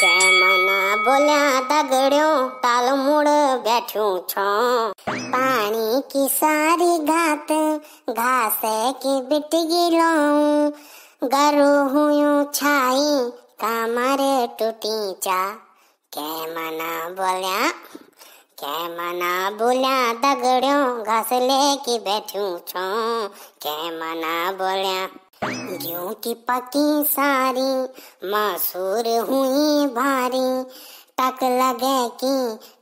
કે મના બોલ્યા दगડ્યો તાલ મોડ બેઠ્યું છા પાણી કી સારી ગાત ઘાસે કી બેટગી લઉં ગરુ હું હું છાઈ તામરે ટૂટી ચા કે મના બોલ્યા કે મના બુન્યા दगડ્યો ઘાસ લે કી બેઠ્યું છા કે મના બોલ્યા की पकी सारी मासूर हुई भारी तक लगे की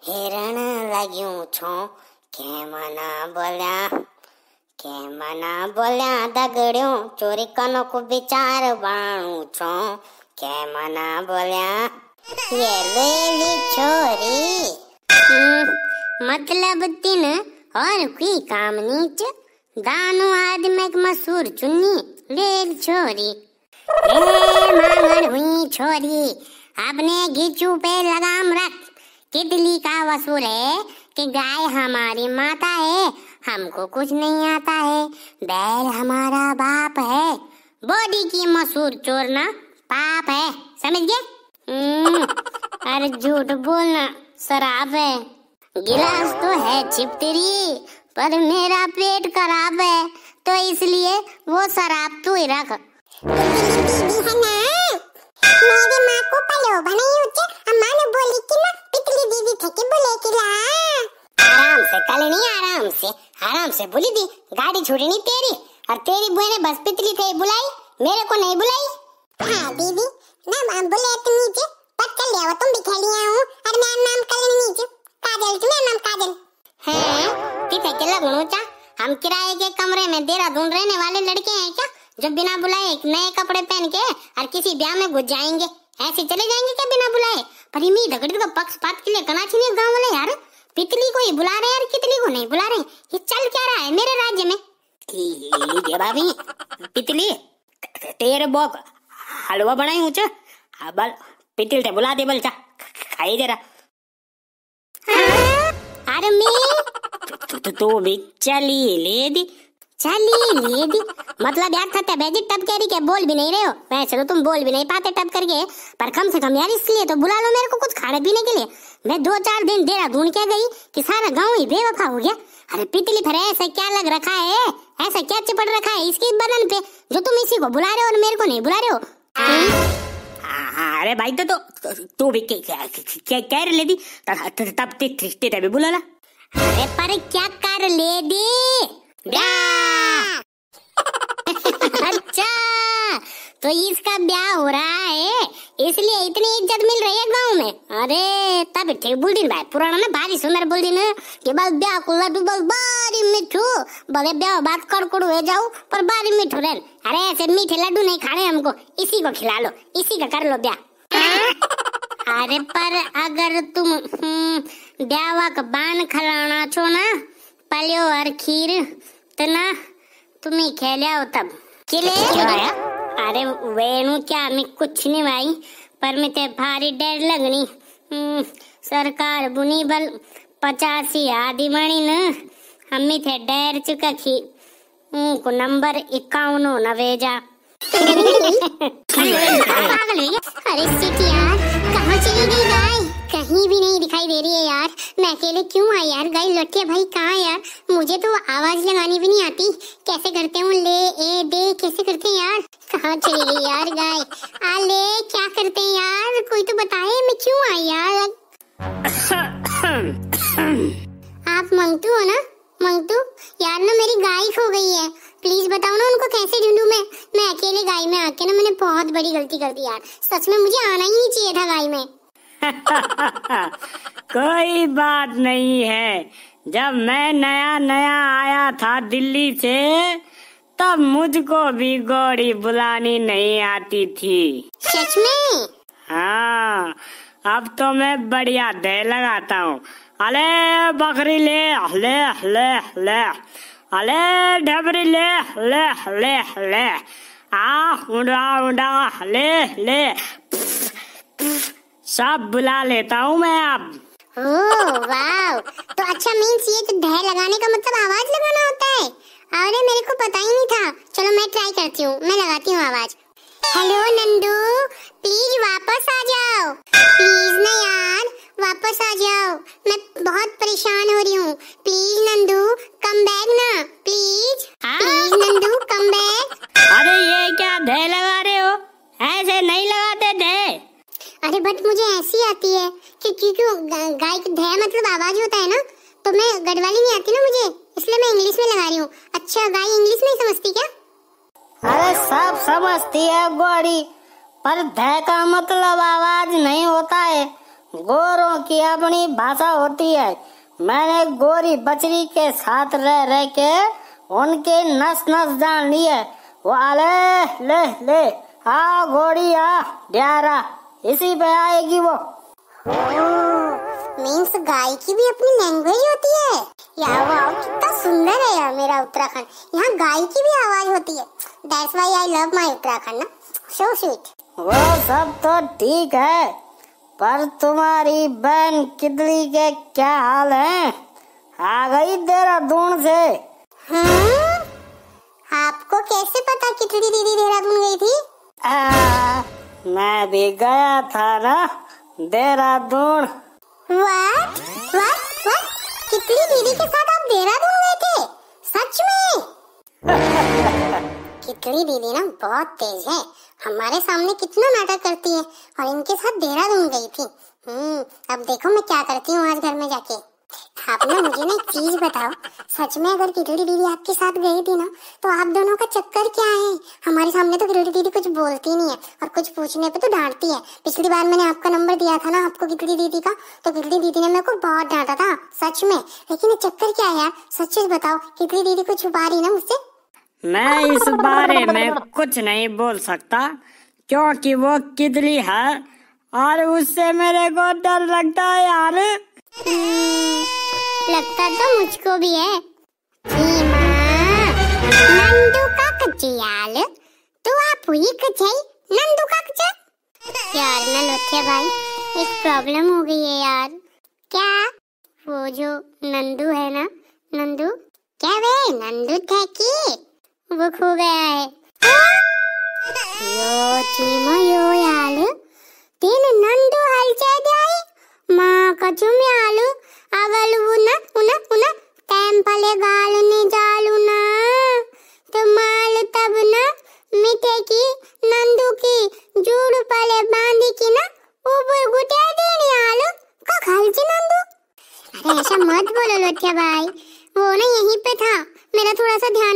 हिरण लग्यू छो के मना बोलिया के मना बोलिया दगड़ियों चोरी कनो को विचार बाणू छो के मना बोलिया ये लेली छोरी हम्म, मतलब तीन और कोई काम नीच दानो आदमी मसूर चुन्नी રેલ छोरी રે માંગણ હુઈ છોરી આપને पे लगाम रख तितली का वसूल है कि गाय हमारी माता है हमको कुछ नहीं आता है बैल हमारा बाप है बॉडी की मसूर चोरना पाप है समझ गए हम्म, अरे झूठ बोलना शराब है गिलास तो है छिपतरी पर मेरा पेट खराब है तो इसलिए वो शराब तू ही रख आराम से बोली दी गाड़ी छुड़ी तेरी और तेरी बुआ ने बस पिछली थे बुलाई मेरे को नहीं बुलाई हाँ दीदी ना बुले नीचे पर चल ले तुम भी खेलिया हूँ और मेरा नाम कल नीचे काजल तुम्हारा नाम काजल हाँ ठीक है चला गुणोचा हम किराए के कमरे में देहरादून रहने वाले लड़के हैं क्या जो बिना बुलाए नए कपड़े पहन के और किसी ब्याह में घुस जाएंगे ऐसे चले जाएंगे क्या बिना बुलाए पर ही धगड़ी का पक्षपात के लिए कना चाहिए गाँव वाले यार पितली को ही बुला रहे हैं और को नहीं बुला रहे ये चल क्या रहा है मेरे राज्य में भाभी पितली तेरे बोक हलवा बनाई हूँ हाँ, बल पितल से बुला दे बल चा खाई दे रहा अरे मी तो, भी ले दी ले दी मतलब यार था तब जी टप कैरी के बोल भी नहीं रहे हो वैसे तो तुम बोल भी नहीं पाते टप करके पर कम से कम यार इसलिए तो बुला लो मेरे को कुछ खाने पीने के लिए मैं दो चार दिन डेरा ढूंढ क्या गई कि सारा गाँव ही बेवफा हो गया अरे पितली फिर ऐसे क्या लग रखा है ऐसा क्या चिपट रखा है इसकी बदन पे जो तुम इसी को बुला रहे हो और मेरे को नहीं बुला रहे हो अरे भाई तो तू भी कह रही थी तब तब बुला ला अरे पर क्या कर ले दी अच्छा तो इसका ब्याह हो रहा है इसलिए इतनी इज्जत मिल रही है गांव में अरे तब ठीक बोल दिन भाई पुराना ना भारी सुंदर बोल दिन के बस ब्याह को लड्डू बस बारी मिठू बोले ब्याह बात कर कर हो जाओ पर बारी मिठू रहे अरे ऐसे मीठे लड्डू नहीं खाने हमको इसी को खिला लो इसी का कर लो ब्याह अरे पर अगर तुम हम्म, का बान खलाना छो ना पलियो और खीर तो ना तुम ही खेल आओ तब किले अरे वेनु क्या मैं कुछ नहीं भाई पर मैं ते भारी डर लगनी हम्म, सरकार बुनी बल पचासी आदि मणि न हम थे डर चुका खी हम्म, को नंबर इक्यावन होना भेजा अरे सिटी यार पहुंचेगी हाँ गाय कहीं भी नहीं दिखाई दे रही है यार मैं अकेले क्यों आई यार गाय लौटिया भाई कहाँ यार मुझे तो आवाज लगानी भी नहीं आती कैसे करते हूँ ले ए दे कैसे करते हैं यार कहाँ चली गई यार गाय आ ले क्या करते हैं यार कोई तो बताए मैं क्यों आई यार आप मंगतू हो ना मंगतू यार ना मेरी गाय खो गई है प्लीज बताओ ना उनको कैसे ढूंढूं मैं मैं अकेले गाय में आके ना मैंने बहुत बड़ी गलती कर दी यार सच में मुझे आना ही नहीं चाहिए था गाय में कोई बात नहीं है जब मैं नया नया आया था दिल्ली से तब मुझको भी गौरी बुलानी नहीं आती थी सच में हाँ अब तो मैं बढ़िया दे लगाता हूँ अले बकरी ले हले हले हले अले डबरी ले ले ले ले आ उड़ा उड़ा ले ले सब बुला लेता हूँ मैं अब वाव तो अच्छा मींस ये तो ढह लगाने का मतलब आवाज लगाना होता है अरे मेरे को पता ही नहीं था चलो मैं ट्राई करती हूँ मैं लगाती हूँ आवाज हेलो नंदू प्लीज वापस आ जाओ प्लीज ना यार वापस आ जाओ मैं बहुत परेशान हो रही हूँ प्लीज नंदू कम बैक ना प्लीज हाँ? प्लीज नंदू कम बैक अरे ये क्या धे लगा रहे हो ऐसे नहीं लगाते धे अरे बट मुझे ऐसी आती है कि क्योंकि गाय की धे मतलब आवाज होता है ना तो मैं गढ़वाली नहीं आती ना मुझे इसलिए मैं इंग्लिश में लगा रही हूँ अच्छा गाय इंग्लिश नहीं समझती क्या अरे सब समझती है गोरी पर धै का मतलब आवाज नहीं होता है गोरों की अपनी भाषा होती है मैंने गोरी बचरी के साथ रह रह के उनके नस नस जान लिए वो आले ले ले आ गोरी आ ड्यारा इसी पे आएगी वो मीन्स गाय की भी अपनी लैंग्वेज होती है यार वाओ कितना सुंदर है यार मेरा उत्तराखंड यहाँ गाय की भी आवाज होती है that's why I love my Uttarakhand ना सो स्वीट वो सब तो ठीक है पर तुम्हारी बहन किदली के क्या हाल है आ गई देहरादून से हाँ? आपको कैसे पता कितनी दीदी देहरादून गई थी आ, मैं भी गया था ना देहरादून व्हाट दीदी के साथ आप देहरादून गए थे सच में कितनी दीदी ना बहुत तेज है हमारे सामने कितना नाटक करती है और इनके साथ देहरादून गई थी हम्म अब देखो मैं क्या करती हूँ आज घर में जाके आप ना मुझे ना एक चीज बताओ सच में अगर किरोड़ी दीदी आपके साथ गई थी ना तो आप दोनों का चक्कर क्या है हमारे सामने तो किरोड़ी दीदी कुछ बोलती नहीं है और कुछ पूछने पे तो डांटती है पिछली बार मैंने आपका नंबर दिया था ना आपको किरोड़ी दीदी का तो किरोड़ी दीदी ने मेरे को बहुत डांटा था सच में लेकिन चक्कर क्या है यार सच सच बताओ किरोड़ी दीदी को छुपा रही ना मुझसे मैं इस बारे में कुछ नहीं बोल सकता क्योंकि वो किदली है और उससे मेरे को डर लगता है यार हम्म, लगता तो मुझको भी है नंदू का कचियाल तो आप हुई कचई नंदू का कचा यार ना लोथे भाई एक प्रॉब्लम हो गई है यार क्या वो जो नंदू है ना नंदू क्या वे नंदू थे की वो खो गया है यो चीमो यो याल तीन नंदू हलचे दाई माँ कचुम्यालू अगल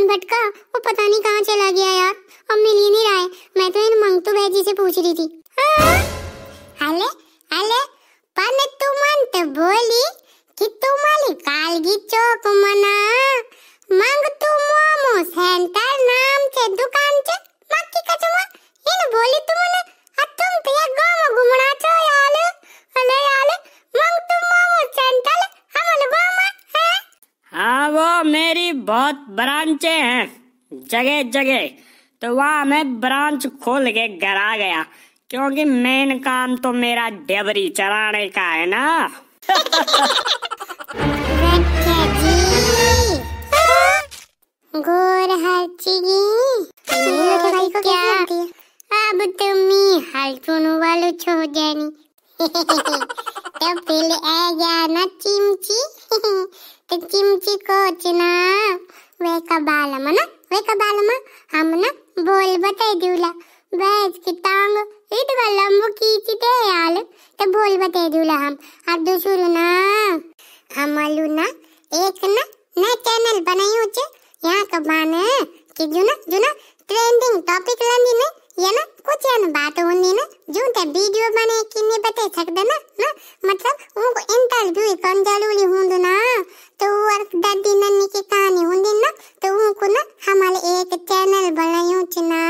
कान भटका वो पता नहीं कहाँ चला गया यार अब मिल ही नहीं रहा है मैं तो इन मंगतू तो बैजी से पूछ रही थी अले हाँ? अले पन तो बोली कि तू तुम्हारी कालगी चौक मना मंगतु तू मोमो सेंटर नाम से दुकान से मक्की कचमा बहुत ब्रांचे हैं जगह जगह तो वहाँ मैं ब्रांच खोल के घर आ गया क्योंकि मेन काम तो मेरा डबरी चलाने का है ना गोर अब तुम्ही हल्चुन वाले छो जानी तो पहले आ गया ना चिमची तो चिमची को चना వేక బాలమన వేక బాలమ అమ్మన బోల్బట ఎదువుల వేజ్కి తాంగ్ ఇటు వల్లంబు కీచితే యాలు త బోల్బట ఎదువుల హం అర్ధు షురునా అమలునా ఏకన నా ఛానల్ బనయూచ్ యాక బాన కి జున జున ట్రెండింగ్ టాపిక్ లందినే कुछ बात ना जो ते वीडियो बने किन्हीं बते थक देना ना मतलब उनको ನ ಮತ್ಲಬ್ ಉಂಗ ಎಂತಲ್ हों दो ना तो वर्क दादी नन्नी की कहानी हों दी ना तो उनको ना हमारे एक चैनल बनायो चुना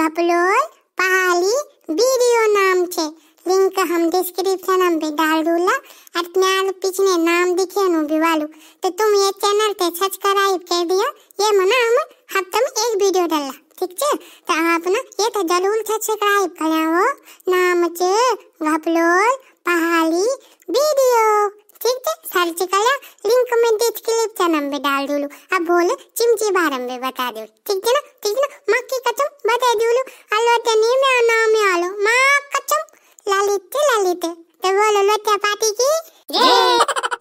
गपलोल पहाली वीडियो नाम चे लिंक हम डिस्क्रिप्शन हम भी डाल दूला और तुम्हारे पिछले नाम दिखे नो भी वालू तो तुम ये चैनल पे सब्सक्राइब कर दिया ये मना हम हफ्ते में एक वीडियो डाला ठीक छे त अहाँ अपना ये त जरूर छे सब्सक्राइब कराओ नाम छे घपलोल पहाड़ी वीडियो ठीक छे सर्च करा लिंक में देख क्लिप चैनल में डाल दूलू अब बोले चिमची बारे में बता दो ठीक छे ना ठीक ना मां की कसम बता दूलू आलो तनी में नाम में आलो मां कसम ललित ललित तो बोलो लोटे पार्टी की जय